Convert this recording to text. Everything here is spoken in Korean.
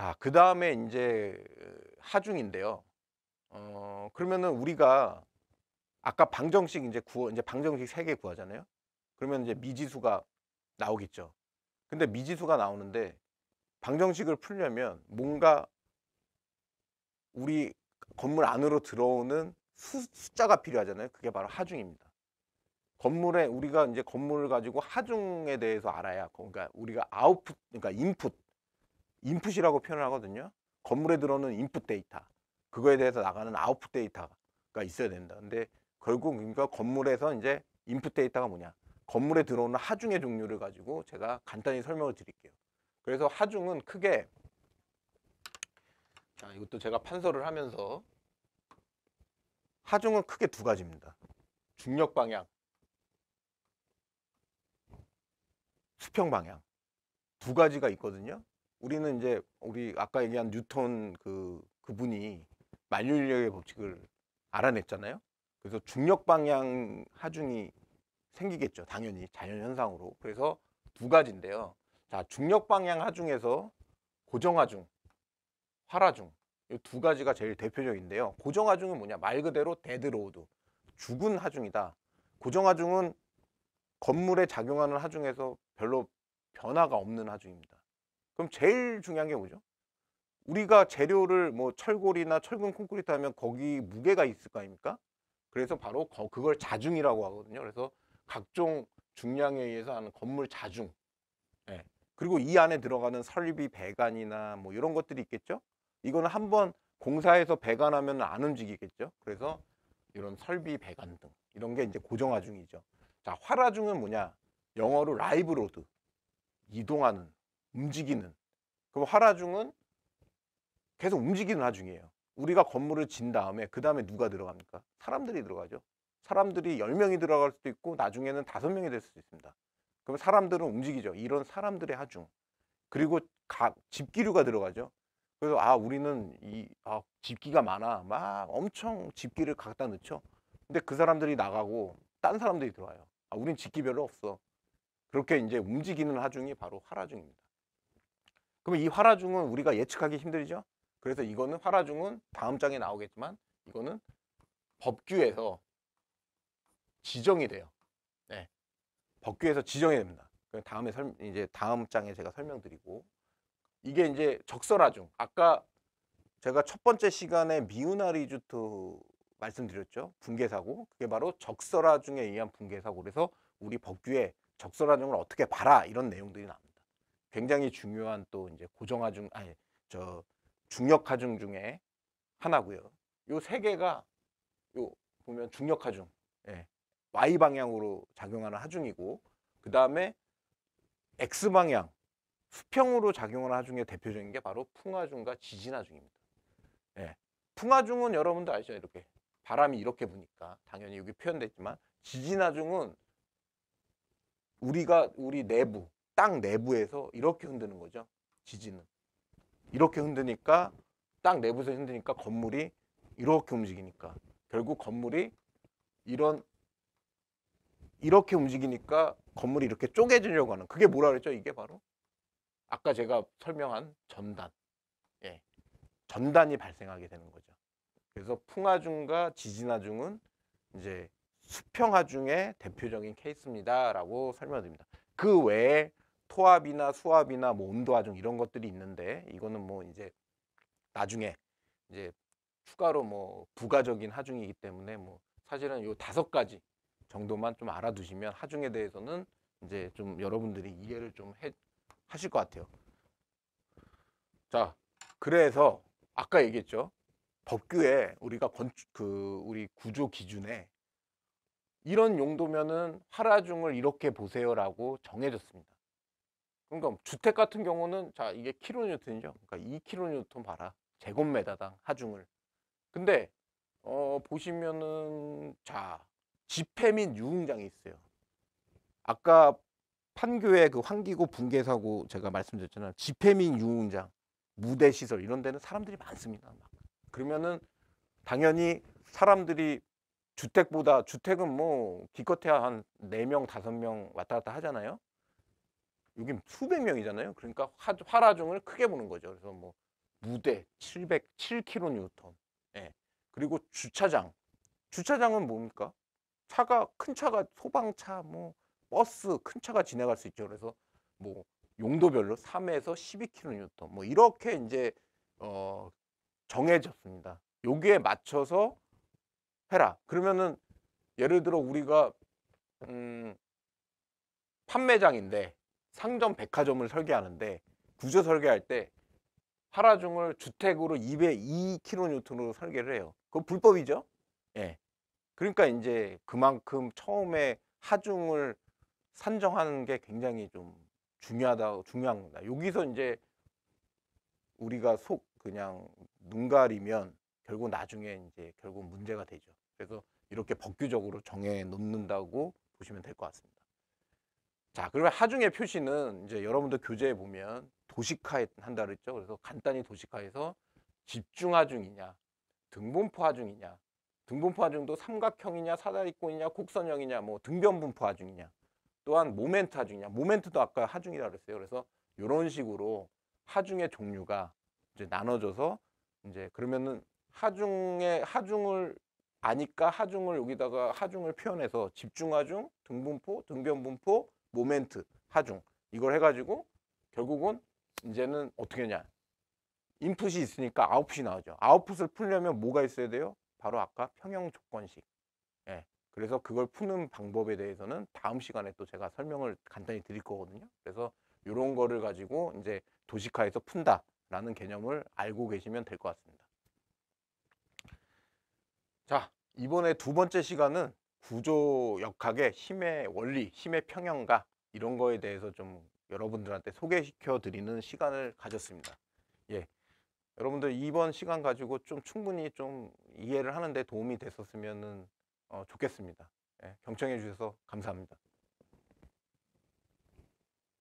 자, 아, 그 다음에 이제 하중인데요. 어, 그러면은 우리가 아까 방정식 이제 구어, 이제 방정식 세 개 구하잖아요. 그러면 이제 미지수가 나오겠죠. 근데 미지수가 나오는데 방정식을 풀려면 뭔가 우리 건물 안으로 들어오는 수, 숫자가 필요하잖아요. 그게 바로 하중입니다. 건물에 우리가 이제 건물을 가지고 하중에 대해서 알아야 그러니까 우리가 아웃풋 그러니까 인풋 인풋이라고 표현하거든요. 건물에 들어오는 인풋 데이터 그거에 대해서 나가는 아웃풋 데이터가 있어야 된다. 근데 결국 그러니까 건물에서 이제 인풋 데이터가 뭐냐? 건물에 들어오는 하중의 종류를 가지고 제가 간단히 설명을 드릴게요. 그래서 하중은 크게 자, 이것도 제가 판서를 하면서 하중은 크게 두 가지입니다. 중력 방향, 수평 방향 두 가지가 있거든요. 우리는 이제 우리 아까 얘기한 뉴턴 그 그분이 만유인력의 법칙을 알아냈잖아요. 그래서 중력 방향 하중이 생기겠죠. 당연히 자연 현상으로. 그래서 두 가지인데요. 자, 중력 방향 하중에서 고정 하중, 활하중 이 두 가지가 제일 대표적인데요. 고정 하중은 뭐냐? 말 그대로 데드로우드. 죽은 하중이다. 고정 하중은 건물에 작용하는 하중에서 별로 변화가 없는 하중입니다. 그럼 제일 중요한 게 뭐죠? 우리가 재료를 뭐 철골이나 철근 콘크리트 하면 거기 무게가 있을 거 아닙니까? 그래서 바로 그걸 자중이라고 하거든요. 그래서 각종 중량에 의해서 하는 건물 자중. 예. 그리고 이 안에 들어가는 설비 배관이나 뭐 이런 것들이 있겠죠. 이거는 한번 공사해서 배관하면 안 움직이겠죠. 그래서 이런 설비 배관 등 이런 게 이제 고정화중이죠. 자, 활화중은 뭐냐? 영어로 라이브로드 이동하는 움직이는 그럼 하라중은 계속 움직이는 화중이에요 우리가 건물을 진 다음에 그 다음에 누가 들어갑니까? 사람들이 들어가죠 사람들이 10명이 들어갈 수도 있고 나중에는 5명이 될 수도 있습니다 그럼 사람들은 움직이죠 이런 사람들의 하중 그리고 각 집기류가 들어가죠 그래서 아 우리는 이 아, 집기가 많아 막 엄청 집기를 갖다 넣죠 근데 그 사람들이 나가고 딴 사람들이 들어와요 아 우린 집기 별로 없어 그렇게 이제 움직이는 하중이 바로 하라중입니다 그러면 이 활화중은 우리가 예측하기 힘들죠. 그래서 이거는 활화중은 다음 장에 나오겠지만 이거는 법규에서 지정이 돼요. 네. 법규에서 지정이 됩니다. 그 다음에 설, 이제 다음 장에 제가 설명드리고 이게 이제 적설화중. 아까 제가 첫 번째 시간에 미우나리주트 말씀드렸죠. 붕괴사고. 그게 바로 적설화중에 의한 붕괴사고. 그래서 우리 법규에 적설화중을 어떻게 봐라 이런 내용들이 나옵니다. 굉장히 중요한 또 이제 고정화중 아니 저중력화중 중에 하나고요. 요 세 개가 요 보면 중력하중, 예. y 방향으로 작용하는 하중이고 그 다음에 x 방향 수평으로 작용하는 하중의 대표적인 게 바로 풍하중과 지진하중입니다. 예. 풍하중은 여러분도 아시죠? 이렇게 바람이 이렇게 부니까 당연히 여기 표현됐지만 지진하중은 우리가 우리 내부 땅 내부에서 이렇게 흔드는 거죠. 지진은. 이렇게 흔드니까 땅 내부에서 흔드니까 건물이 이렇게 움직이니까 결국 건물이 이런 이렇게 움직이니까 건물이 이렇게 쪼개지려고 하는 그게 뭐라 그랬죠? 이게 바로 아까 제가 설명한 전단. 예. 전단이 발생하게 되는 거죠. 그래서 풍화중과지진화중은 이제 수평화중의 대표적인 케이스입니다라고 설명드립니다. 그 외에 토압이나 수압이나 뭐 온도 와중 이런 것들이 있는데 이거는 뭐 이제 나중에 이제 추가로 뭐 부가적인 하중이기 때문에 뭐 사실은 요 다섯 가지 정도만 좀 알아두시면 하중에 대해서는 이제 좀 여러분들이 이해를 좀 해, 하실 것 같아요. 자, 그래서 아까 얘기했죠. 법규에 우리가 건축 그 우리 구조 기준에 이런 용도면은 하라중을 이렇게 보세요라고 정해졌습니다. 그러니까 주택 같은 경우는 자 이게 킬로뉴턴이죠. 그러니까 2킬로뉴턴 봐라. 제곱미터당 하중을. 근데 어 보시면은 자 집회 및 유흥장이 있어요. 아까 판교의 그 환기고 붕괴사고 제가 말씀드렸잖아요. 집회 및 유흥장, 무대 시설 이런 데는 사람들이 많습니다. 막. 그러면은 당연히 사람들이 주택보다 주택은 뭐 기껏해야 한 네 명 다섯 명 왔다 갔다 하잖아요. 여기 수백 명이잖아요. 그러니까 활 화라중을 크게 보는 거죠. 그래서 뭐 무대 707kN 예. 그리고 주차장 주차장은 뭡니까? 차가 큰 차가 소방차 뭐 버스 큰 차가 지나갈 수 있죠. 그래서 뭐 용도별로 3에서 12kN 뭐 이렇게 이제 어 정해졌습니다. 여기에 맞춰서 해라. 그러면은 예를 들어 우리가 음 판매장인데 상점 백화점을 설계하는데 구조 설계할 때 하라중을 주택으로 202kN으로 설계를 해요. 그거 불법이죠? 예. 그러니까 이제 그만큼 처음에 하중을 산정하는 게 굉장히 좀 중요하다, 고 중요한 겁니다. 여기서 이제 우리가 속 그냥 눈 가리면 결국 나중에 이제 결국 문제가 되죠. 그래서 이렇게 법규적으로 정해 놓는다고 보시면 될 것 같습니다. 자, 그러면 하중의 표시는 이제 여러분들 교재에 보면 도식화 한다 그랬죠. 그래서 간단히 도식화해서 집중 하중이냐, 등분포 하중이냐, 등분포 하중도 삼각형이냐, 사다리꼴이냐, 곡선형이냐, 뭐 등변분포 하중이냐, 또한 모멘트 하중이냐, 모멘트도 아까 하중이라 고 그랬어요. 그래서 이런 식으로 하중의 종류가 이제 나눠져서 이제 그러면은 하중의 하중을 아니까 하중을 여기다가 하중을 표현해서 집중하중, 등분포, 등변분포, 모멘트, 하중 이걸 해가지고 결국은 이제는 어떻게 하냐 인풋이 있으니까 아웃풋이 나오죠. 아웃풋을 풀려면 뭐가 있어야 돼요? 바로 아까 평형 조건식. 예. 그래서 그걸 푸는 방법에 대해서는 다음 시간에 또 제가 설명을 간단히 드릴 거거든요. 그래서 이런 거를 가지고 이제 도식화해서 푼다라는 개념을 알고 계시면 될 것 같습니다. 자, 이번에 두 번째 시간은 구조 역학의 힘의 원리, 힘의 평형과 이런 거에 대해서 좀 여러분들한테 소개시켜 드리는 시간을 가졌습니다. 예. 여러분들 이번 시간 가지고 좀 충분히 좀 이해를 하는데 도움이 됐었으면 어, 좋겠습니다. 예. 경청해 주셔서 감사합니다.